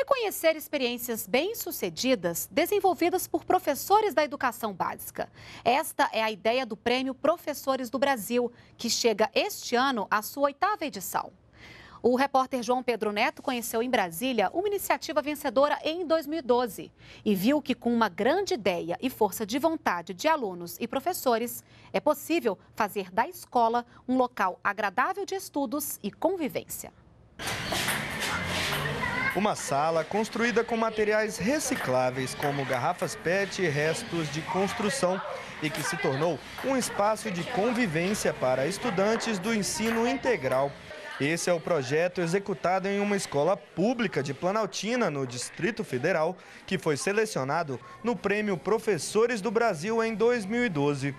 Reconhecer experiências bem-sucedidas desenvolvidas por professores da educação básica. Esta é a ideia do Prêmio Professores do Brasil, que chega este ano à sua oitava edição. O repórter João Pedro Neto conheceu em Brasília uma iniciativa vencedora em 2012 e viu que, com uma grande ideia e força de vontade de alunos e professores, é possível fazer da escola um local agradável de estudos e convivência. Uma sala construída com materiais recicláveis, como garrafas PET e restos de construção, e que se tornou um espaço de convivência para estudantes do ensino integral. Esse é o projeto executado em uma escola pública de Planaltina, no Distrito Federal, que foi selecionado no Prêmio Professores do Brasil em 2012.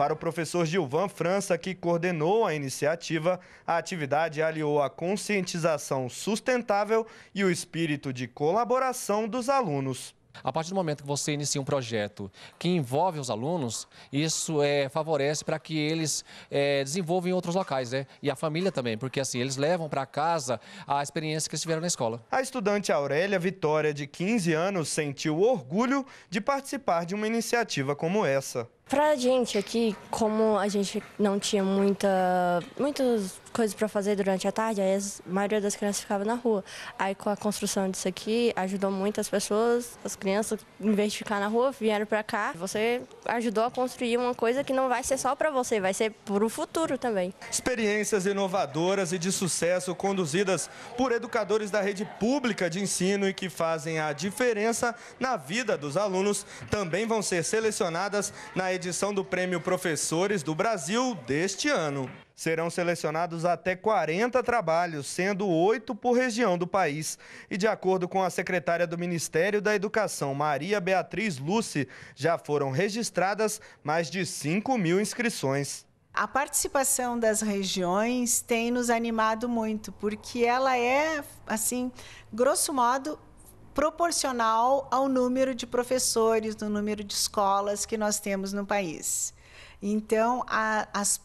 Para o professor Gilvan França, que coordenou a iniciativa, a atividade aliou a conscientização sustentável e o espírito de colaboração dos alunos. A partir do momento que você inicia um projeto que envolve os alunos, isso é, favorece para que eles é, desenvolvam em outros locais, né? E a família também, porque assim, eles levam para casa a experiência que eles tiveram na escola. A estudante Aurélia Vitória, de 15 anos, sentiu orgulho de participar de uma iniciativa como essa. Pra gente aqui, como a gente não tinha muita, muitas coisas para fazer durante a tarde, aí a maioria das crianças ficava na rua. Aí com a construção disso aqui, ajudou muitas pessoas, as crianças, em vez de ficar na rua, vieram para cá. Você ajudou a construir uma coisa que não vai ser só para você, vai ser para o futuro também. Experiências inovadoras e de sucesso conduzidas por educadores da rede pública de ensino e que fazem a diferença na vida dos alunos também vão ser selecionadas na edição edição do Prêmio Professores do Brasil deste ano. Serão selecionados até 40 trabalhos, sendo oito por região do país. E de acordo com a secretária do Ministério da Educação, Maria Beatriz Luce, já foram registradas mais de 5 mil inscrições. A participação das regiões tem nos animado muito, porque ela é, assim, grosso modo, proporcional ao número de professores, no número de escolas que nós temos no país. Então, a, as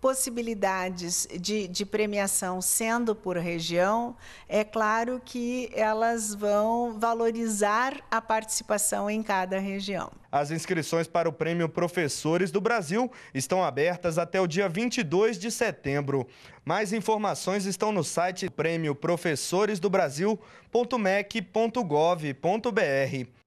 possibilidades de, de, premiação sendo por região, é claro que elas vão valorizar a participação em cada região. As inscrições para o Prêmio Professores do Brasil estão abertas até o dia 22 de setembro. Mais informações estão no site prêmioprofessoresdobrasil.mec.gov.br